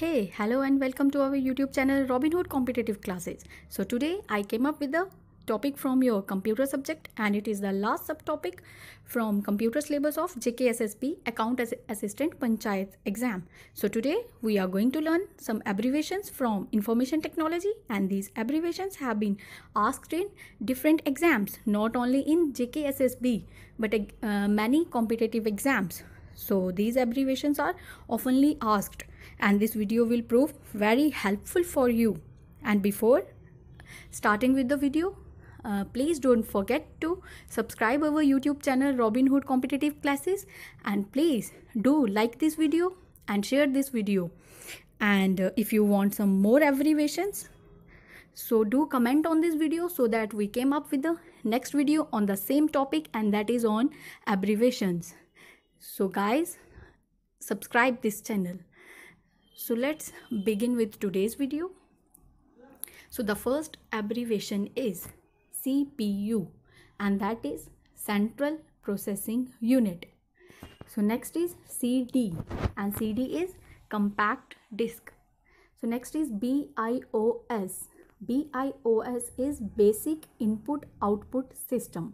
Hey, hello and welcome to our YouTube channel Robinhood Competitive Classes. So today I came up with a topic from your computer subject and it is the last subtopic from computer syllabus of JKSSB account as assistant panchayat exam so today we are going to learn some abbreviations from information technology and these abbreviations have been asked in different exams not only in JKSSB but uh, many competitive exams so these abbreviations are oftenly asked and this video will prove very helpful for you and before starting with the video uh, please don't forget to subscribe our YouTube channel Robinhood Competitive Classes and please do like this video and share this video. And uh, if you want some more abbreviations, so do comment on this video so that we came up with the next video on the same topic and that is on abbreviations. So guys, subscribe this channel. So let's begin with today's video. So the first abbreviation is CPU and that is Central Processing Unit. So next is CD and CD is compact disc. So next is BIOS. BIOS is basic input output system.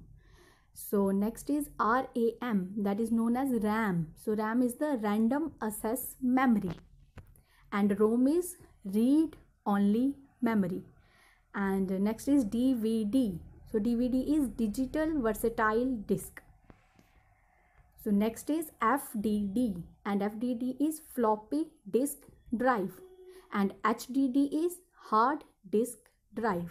So next is RAM that is known as RAM. So RAM is the random access memory and ROM is read only memory and next is dvd so dvd is digital versatile disc so next is fdd and fdd is floppy disk drive and hdd is hard disk drive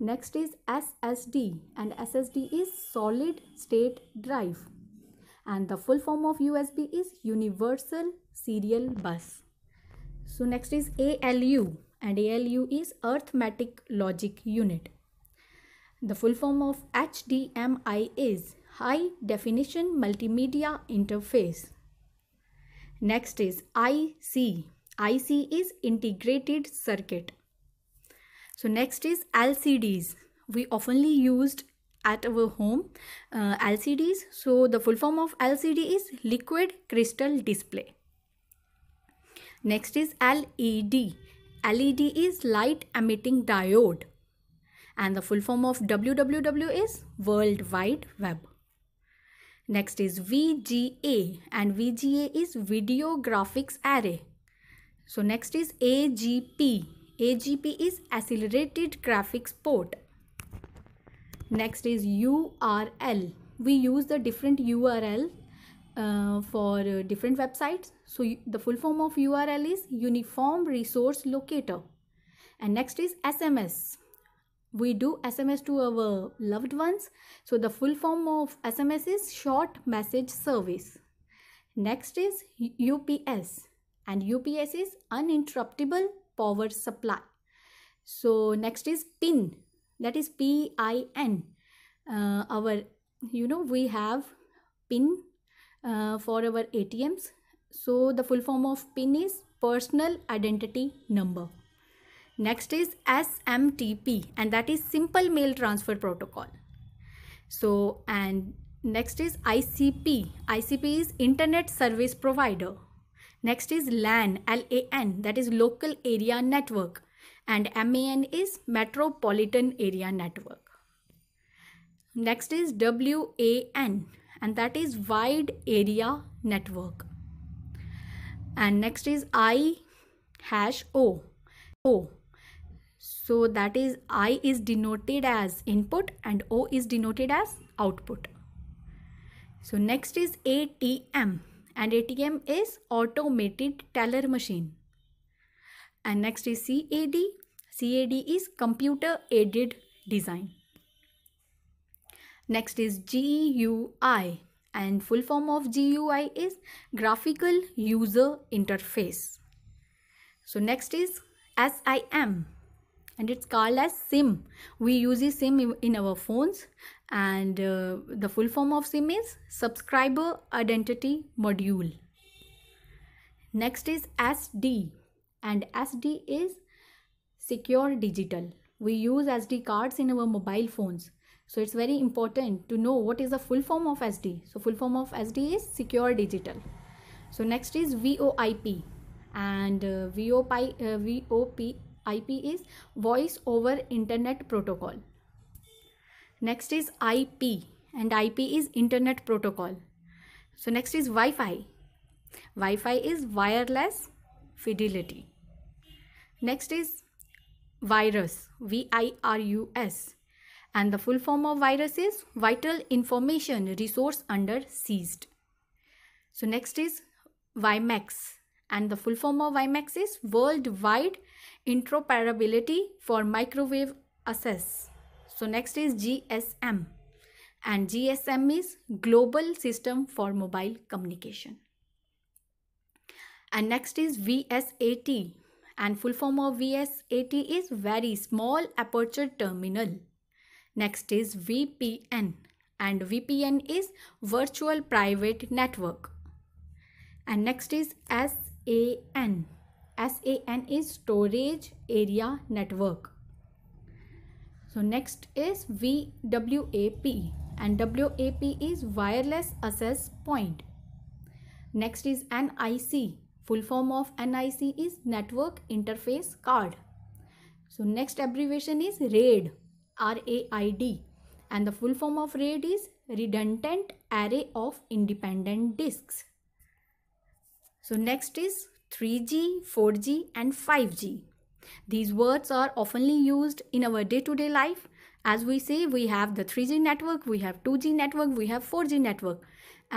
next is ssd and ssd is solid state drive and the full form of usb is universal serial bus so next is alu and ALU is arithmetic logic unit. The full form of HDMI is High Definition Multimedia Interface. Next is IC. IC is integrated circuit. So next is LCDs. We oftenly used at our home uh, LCDs. So the full form of LCD is liquid crystal display. Next is LED. LED is light emitting diode and the full form of WWW is World Wide Web. Next is VGA and VGA is Video Graphics Array. So next is AGP. AGP is Accelerated Graphics Port. Next is URL. We use the different URL uh, for uh, different websites. So the full form of URL is Uniform Resource Locator. And next is SMS. We do SMS to our loved ones. So the full form of SMS is Short Message Service. Next is UPS. And UPS is Uninterruptible Power Supply. So next is PIN. That is P-I-N. Uh, our, you know, we have PIN uh, for our ATMs. So the full form of PIN is Personal Identity Number. Next is SMTP and that is Simple Mail Transfer Protocol. So and next is ICP. ICP is Internet Service Provider. Next is LAN, L-A-N that is Local Area Network and MAN is Metropolitan Area Network. Next is WAN and that is wide area network and next is i hash o o so that is i is denoted as input and o is denoted as output so next is atm and atm is automated teller machine and next is cad cad is computer aided design Next is GUI and full form of GUI is graphical user interface. So next is SIM and it's called as SIM. We use SIM in our phones and uh, the full form of SIM is subscriber identity module. Next is SD and SD is secure digital. We use SD cards in our mobile phones so it's very important to know what is the full form of SD. So full form of SD is secure digital. So next is VOIP and uh, uh, VOPIP is voice over internet protocol. Next is IP and IP is internet protocol. So next is Wi-Fi. Wi-Fi is wireless fidelity. Next is virus, V-I-R-U-S and the full form of virus is vital information resource under seized so next is vimex and the full form of vimex is worldwide interoperability for microwave access so next is gsm and gsm is global system for mobile communication and next is vsat and full form of vsat is very small aperture terminal Next is VPN and VPN is Virtual Private Network. And next is SAN. SAN is Storage Area Network. So next is VWAP and WAP is Wireless Access Point. Next is NIC. Full form of NIC is Network Interface Card. So next abbreviation is RAID RAID and the full form of RAID is redundant array of independent disks. So next is 3G, 4G and 5G. These words are oftenly used in our day-to-day -day life. As we say, we have the 3G network, we have 2G network, we have 4G network.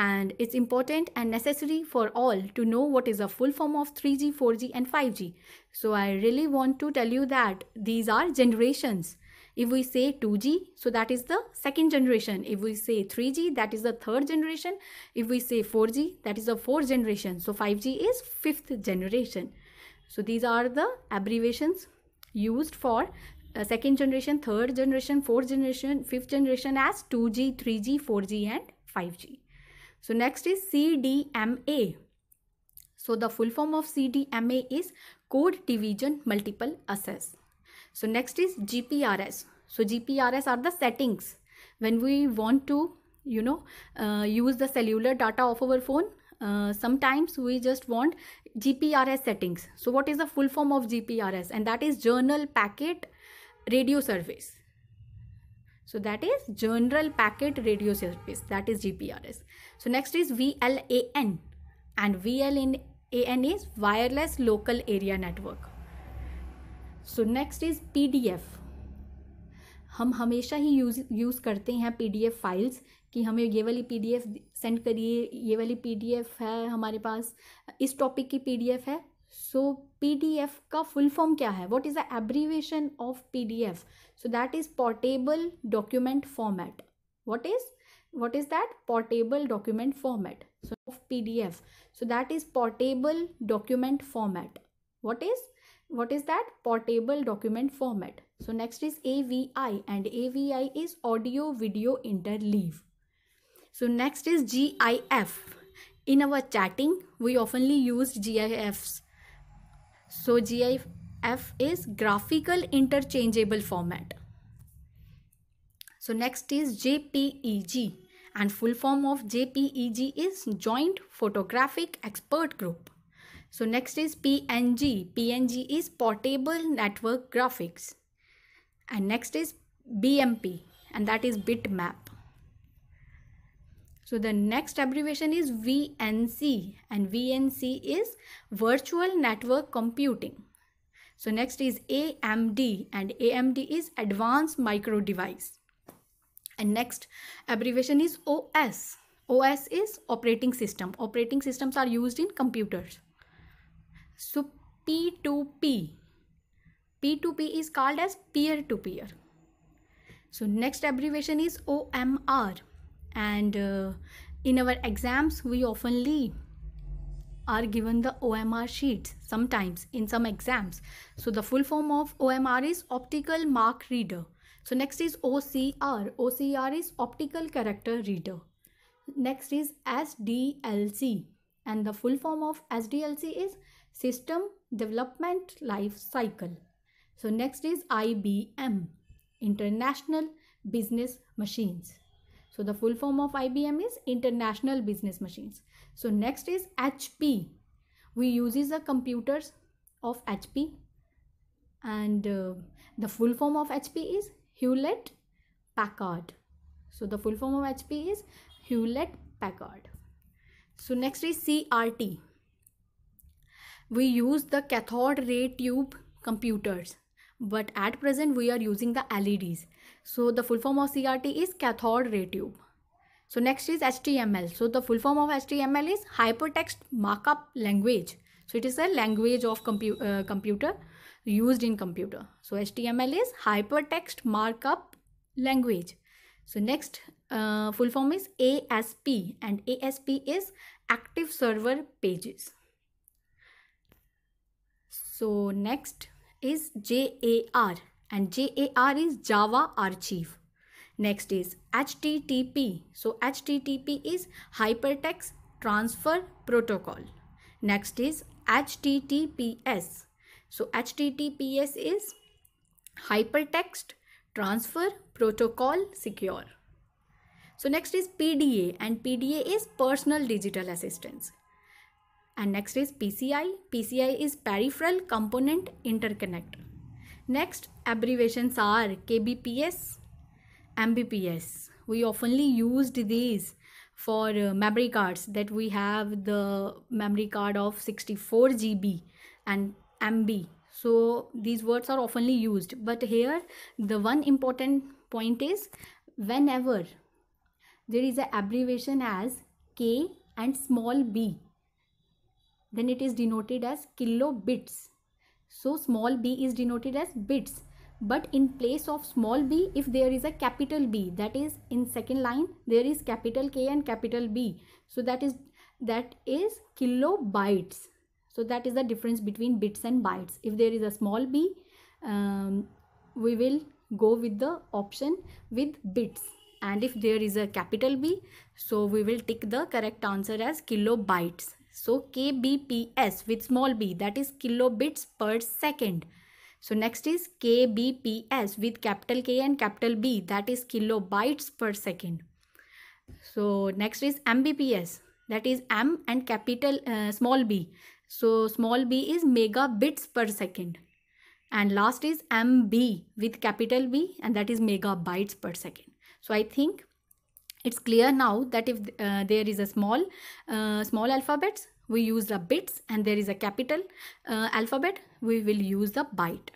And it's important and necessary for all to know what is the full form of 3G, 4G and 5G. So I really want to tell you that these are generations if we say 2G, so that is the second generation. If we say 3G, that is the third generation. If we say 4G, that is the fourth generation. So 5G is fifth generation. So these are the abbreviations used for uh, second generation, third generation, fourth generation, fifth generation as 2G, 3G, 4G and 5G. So next is CDMA. So the full form of CDMA is Code Division Multiple Access. So next is GPRS. So GPRS are the settings. When we want to, you know, uh, use the cellular data of our phone, uh, sometimes we just want GPRS settings. So what is the full form of GPRS? And that is Journal Packet Radio Service. So that is General Packet Radio Service. That is GPRS. So next is VLAN. And VLAN is Wireless Local Area Network. So next is P हम हमेशा ही use use करते हैं P files कि हमें ये वाली P send करिए ये वाली पी है हमारे पास इस टॉपिक की पी है सो पी का फुल फॉर्म क्या है what is the abbreviation of P so that is portable document format what is what is that portable document of P D F so that is portable document format what is what is that portable document format so next is avi and avi is audio video interleave so next is gif in our chatting we oftenly use gifs so gif is graphical interchangeable format so next is jpeg and full form of jpeg is joint photographic expert group so next is PNG. PNG is Portable Network Graphics. And next is BMP and that is bitmap. So the next abbreviation is VNC and VNC is Virtual Network Computing. So next is AMD and AMD is Advanced Micro Device. And next abbreviation is OS. OS is operating system. Operating systems are used in computers. So P2P. P2P is called as peer to peer. So next abbreviation is OMR and uh, in our exams we oftenly are given the OMR sheets sometimes in some exams. So the full form of OMR is optical mark reader. So next is OCR. OCR is optical character reader. Next is SDLC and the full form of SDLC is System Development Life Cycle. So next is IBM, International Business Machines. So the full form of IBM is International Business Machines. So next is HP. We uses the computers of HP and uh, the full form of HP is Hewlett Packard. So the full form of HP is Hewlett Packard. So next is CRT. We use the cathode ray tube computers but at present we are using the LEDs. So the full form of CRT is cathode ray tube. So next is HTML. So the full form of HTML is hypertext markup language. So it is a language of compu uh, computer used in computer. So HTML is hypertext markup language. So next uh, full form is ASP and ASP is active server pages. So next is JAR and JAR is Java Archive. Next is HTTP. So HTTP is Hypertext Transfer Protocol. Next is HTTPS. So HTTPS is Hypertext Transfer Protocol Secure. So next is PDA and PDA is personal digital assistance. And next is PCI. PCI is peripheral component interconnect. Next abbreviations are KBPS, MBPS. We oftenly used these for uh, memory cards that we have the memory card of 64 GB and MB. So these words are oftenly used. But here the one important point is whenever there is an abbreviation as K and small b. Then it is denoted as kilobits. So small b is denoted as bits. But in place of small b, if there is a capital B, that is in second line, there is capital K and capital B. So that is that is kilobytes. So that is the difference between bits and bytes. If there is a small b, um, we will go with the option with bits and if there is a capital B so we will tick the correct answer as kilobytes so kbps with small b that is kilobits per second so next is kbps with capital K and capital B that is kilobytes per second so next is mbps that is m and capital uh, small b so small b is megabits per second and last is mb with capital b and that is megabytes per second so i think it's clear now that if uh, there is a small uh, small alphabets we use the bits and there is a capital uh, alphabet we will use the byte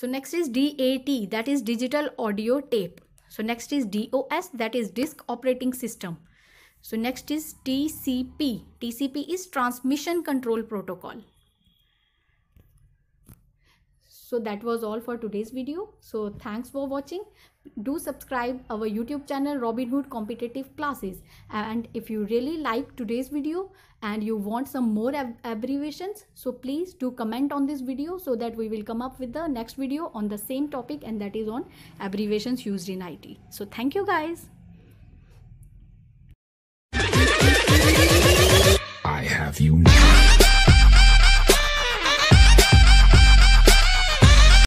so next is dat that is digital audio tape so next is dos that is disk operating system so next is tcp tcp is transmission control protocol so that was all for today's video so thanks for watching do subscribe our youtube channel robinhood competitive classes and if you really like today's video and you want some more ab abbreviations so please do comment on this video so that we will come up with the next video on the same topic and that is on abbreviations used in it so thank you guys i have you now